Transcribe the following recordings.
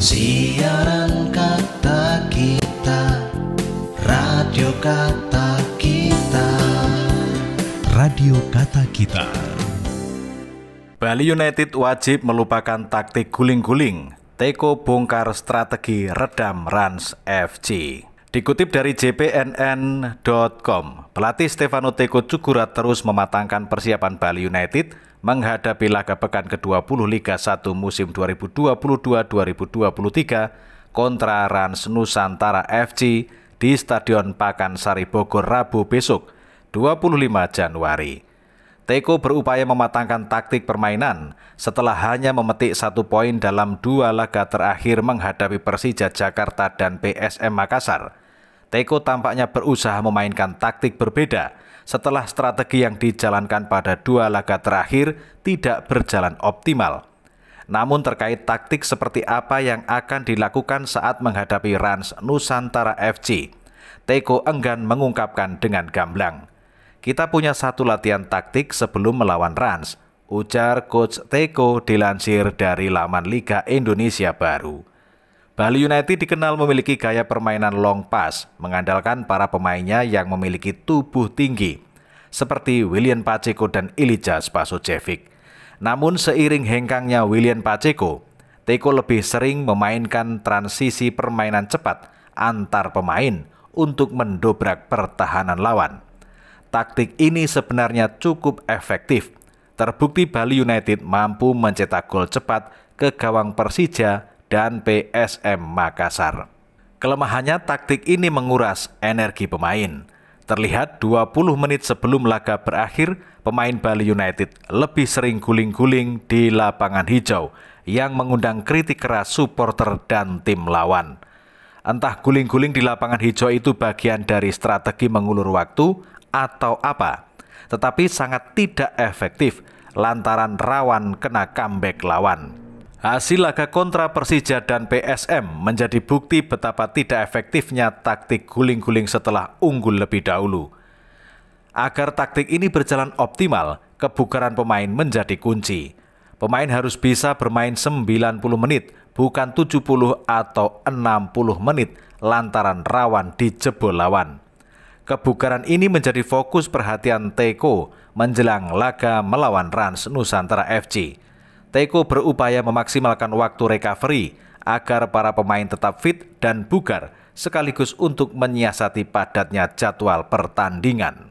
Siaran kata kita Radio kata kita Radio kata kita Bali United wajib melupakan taktik guling-guling Teko bongkar strategi redam Rans FC Dikutip dari jpnn.com Pelatih Stefano Teco Cukura terus mematangkan persiapan Bali United menghadapi laga pekan ke-20 Liga 1 musim 2022-2023 kontra Rans Nusantara FC di Stadion Pakansari Bogor Rabu besok 25 Januari. Teko berupaya mematangkan taktik permainan setelah hanya memetik satu poin dalam dua laga terakhir menghadapi Persija Jakarta dan PSM Makassar – Teko tampaknya berusaha memainkan taktik berbeda setelah strategi yang dijalankan pada dua laga terakhir tidak berjalan optimal. Namun terkait taktik seperti apa yang akan dilakukan saat menghadapi Rans Nusantara FC, Teko enggan mengungkapkan dengan gamblang. Kita punya satu latihan taktik sebelum melawan Rans, ujar Coach Teko dilansir dari laman Liga Indonesia Baru. Bali United dikenal memiliki gaya permainan long pass, mengandalkan para pemainnya yang memiliki tubuh tinggi, seperti William Pacheco dan Ilija Spasojevic. Namun seiring hengkangnya William Pacheco, Teko lebih sering memainkan transisi permainan cepat antar pemain untuk mendobrak pertahanan lawan. Taktik ini sebenarnya cukup efektif. Terbukti Bali United mampu mencetak gol cepat ke gawang Persija dan PSM Makassar. Kelemahannya taktik ini menguras energi pemain. Terlihat 20 menit sebelum laga berakhir, pemain Bali United lebih sering guling-guling di lapangan hijau yang mengundang kritik keras supporter dan tim lawan. Entah guling-guling di lapangan hijau itu bagian dari strategi mengulur waktu atau apa, tetapi sangat tidak efektif lantaran rawan kena comeback lawan. Hasil laga kontra Persija dan PSM menjadi bukti betapa tidak efektifnya taktik guling-guling setelah unggul lebih dahulu. Agar taktik ini berjalan optimal, kebugaran pemain menjadi kunci. Pemain harus bisa bermain 90 menit, bukan 70 atau 60 menit lantaran rawan dijebol lawan. Kebugaran ini menjadi fokus perhatian Teko menjelang laga melawan Rans Nusantara FC Teko berupaya memaksimalkan waktu recovery agar para pemain tetap fit dan bugar sekaligus untuk menyiasati padatnya jadwal pertandingan.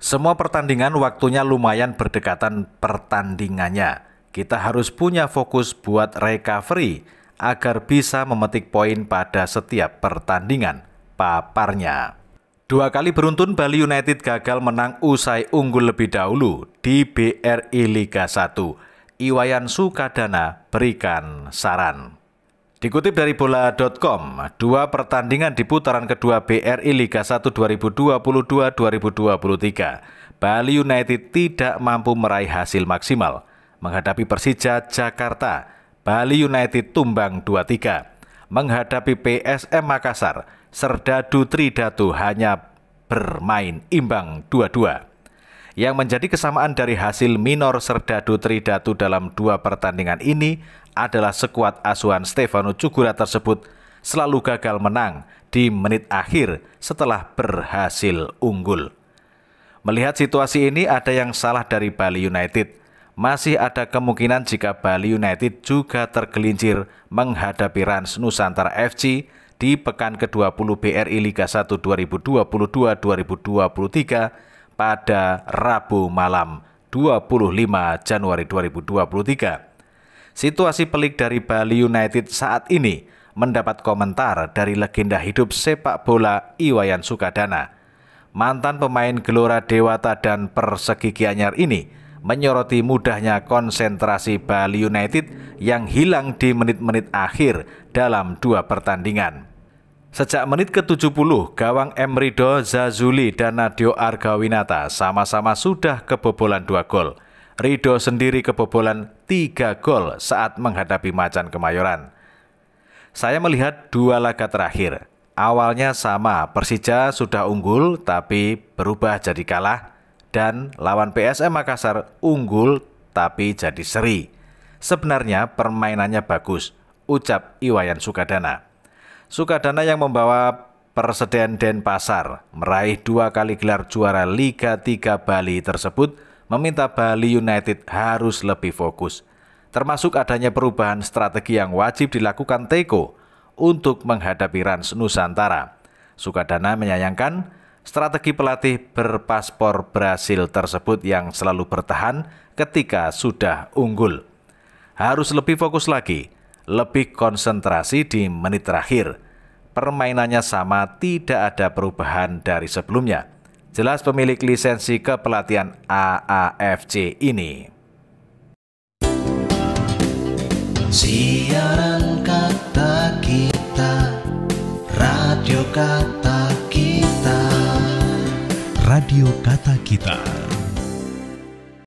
Semua pertandingan waktunya lumayan berdekatan pertandingannya. Kita harus punya fokus buat recovery agar bisa memetik poin pada setiap pertandingan, paparnya. Dua kali beruntun Bali United gagal menang usai unggul lebih dahulu di BRI Liga 1 Iwayan Sukadana berikan saran. Dikutip dari bola.com, dua pertandingan di putaran kedua BRI Liga 1 2022-2023, Bali United tidak mampu meraih hasil maksimal. Menghadapi Persija Jakarta, Bali United tumbang 2-3. Menghadapi PSM Makassar, Serdadu Tridatu hanya bermain imbang 2-2 yang menjadi kesamaan dari hasil minor serdadu tridatu dalam dua pertandingan ini adalah sekuat asuhan Stefano Cugura tersebut selalu gagal menang di menit akhir setelah berhasil unggul. Melihat situasi ini ada yang salah dari Bali United. Masih ada kemungkinan jika Bali United juga tergelincir menghadapi Rans Nusantara FC di pekan ke-20 BRI Liga 1 2022-2023 pada Rabu malam 25 Januari 2023. Situasi pelik dari Bali United saat ini mendapat komentar dari legenda hidup sepak bola Iwayan Sukadana. Mantan pemain Gelora Dewata dan Persegi Kianyar ini menyoroti mudahnya konsentrasi Bali United yang hilang di menit-menit akhir dalam dua pertandingan. Sejak menit ke-70, gawang Emrido Zazuli dan Nadio Argawinata sama-sama sudah kebobolan dua gol. Rido sendiri kebobolan tiga gol saat menghadapi Macan Kemayoran. Saya melihat dua laga terakhir. Awalnya sama, Persija sudah unggul tapi berubah jadi kalah dan lawan PSM Makassar unggul tapi jadi seri. Sebenarnya permainannya bagus, ucap Iwayan Sukadana. Sukadana yang membawa Perseden Denpasar meraih dua kali gelar juara Liga 3 Bali tersebut meminta Bali United harus lebih fokus termasuk adanya perubahan strategi yang wajib dilakukan Teko untuk menghadapi Rans Nusantara. Sukadana menyayangkan strategi pelatih berpaspor Brasil tersebut yang selalu bertahan ketika sudah unggul. Harus lebih fokus lagi lebih konsentrasi di menit terakhir. Permainannya sama, tidak ada perubahan dari sebelumnya. Jelas pemilik lisensi kepelatihan AAFC ini. Siaran kata kita, radio kata kita. Radio kata kita.